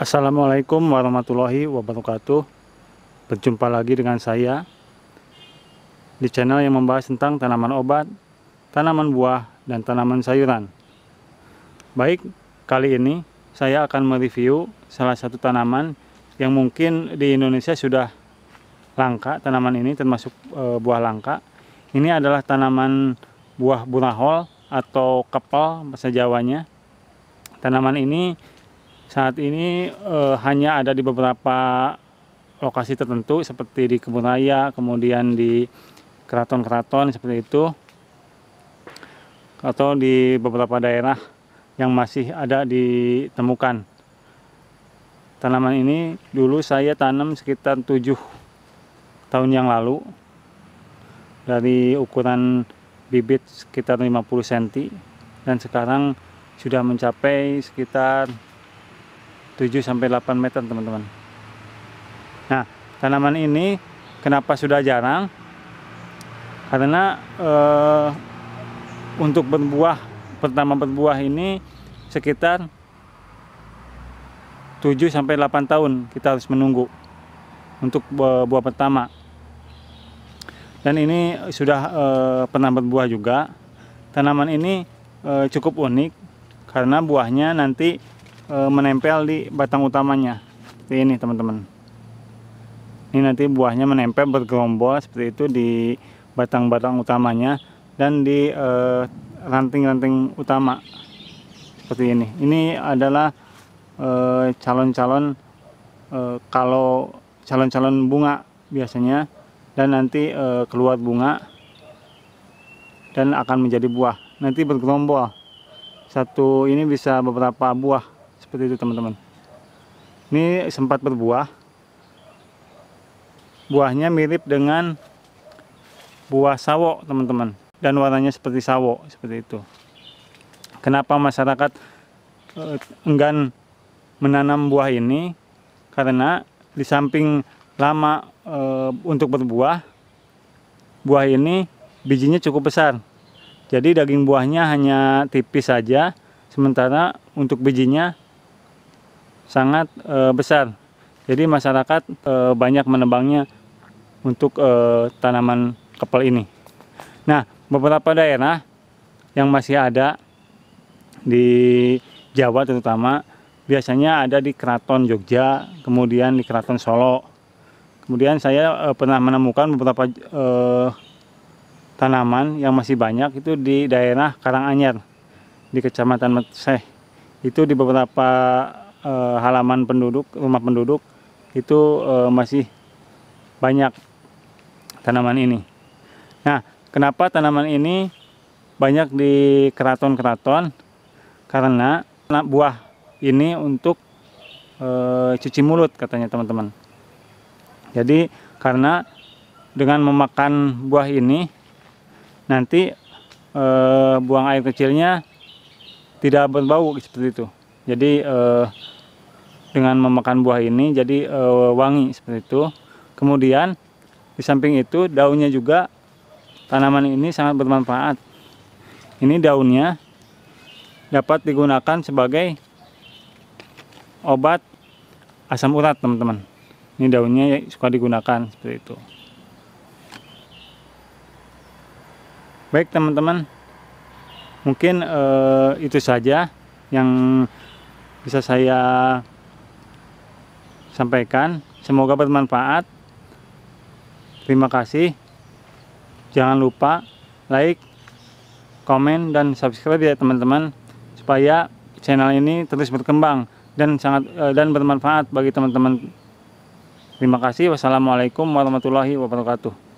Assalamualaikum warahmatullahi wabarakatuh Berjumpa lagi dengan saya Di channel yang membahas tentang tanaman obat Tanaman buah dan tanaman sayuran Baik, kali ini saya akan mereview salah satu tanaman Yang mungkin di Indonesia sudah langka Tanaman ini termasuk e, buah langka Ini adalah tanaman buah burahol atau kepal bahasa Jawanya Tanaman ini saat ini eh, hanya ada di beberapa lokasi tertentu seperti di kebun raya, kemudian di keraton-keraton seperti itu atau di beberapa daerah yang masih ada ditemukan. Tanaman ini dulu saya tanam sekitar 7 tahun yang lalu dari ukuran bibit sekitar 50 cm dan sekarang sudah mencapai sekitar 7 sampai 8 meter teman-teman nah tanaman ini kenapa sudah jarang karena eh, untuk berbuah pertama berbuah ini sekitar 7 sampai 8 tahun kita harus menunggu untuk buah pertama dan ini sudah e, pernah berbuah juga tanaman ini e, cukup unik karena buahnya nanti E, menempel di batang utamanya seperti ini teman-teman ini nanti buahnya menempel bergerombol seperti itu di batang-batang utamanya dan di e, ranting-ranting e, utama seperti ini ini adalah e, calon-calon kalau calon-calon bunga biasanya dan nanti keluar bunga dan akan menjadi buah nanti bergerombol satu ini bisa beberapa buah seperti itu teman-teman ini sempat berbuah buahnya mirip dengan buah sawo teman-teman dan warnanya seperti sawo seperti itu kenapa masyarakat eh, enggan menanam buah ini karena di samping lama e, untuk berbuah buah ini bijinya cukup besar jadi daging buahnya hanya tipis saja sementara untuk bijinya sangat e, besar. Jadi masyarakat e, banyak menebangnya untuk e, tanaman kepel ini. Nah, beberapa daerah yang masih ada di Jawa terutama biasanya ada di Keraton Jogja, kemudian di Keraton Solo. Kemudian saya e, pernah menemukan beberapa e, tanaman yang masih banyak itu di daerah Karanganyar di Kecamatan Meseh. Itu di beberapa e, halaman penduduk rumah penduduk itu e, masih banyak tanaman ini. Nah, kenapa tanaman ini banyak di keraton-keraton? Karena buah ini untuk e, cuci mulut katanya teman-teman. Jadi karena dengan memakan buah ini nanti e, buang air kecilnya tidak berbau seperti itu. Jadi e, dengan memakan buah ini jadi e, wangi seperti itu. Kemudian di samping itu daunnya juga tanaman ini sangat bermanfaat. Ini daunnya dapat digunakan sebagai obat asam urat, teman-teman. Ini daunnya suka digunakan seperti itu. Baik, teman-teman. Mungkin e, itu saja yang bisa saya sampaikan. Semoga bermanfaat. Terima kasih. Jangan lupa like, komen, dan subscribe ya teman-teman supaya channel ini terus berkembang dan sangat eh, dan bermanfaat bagi teman-teman. Terima kasih. Wassalamualaikum warahmatullahi wabarakatuh.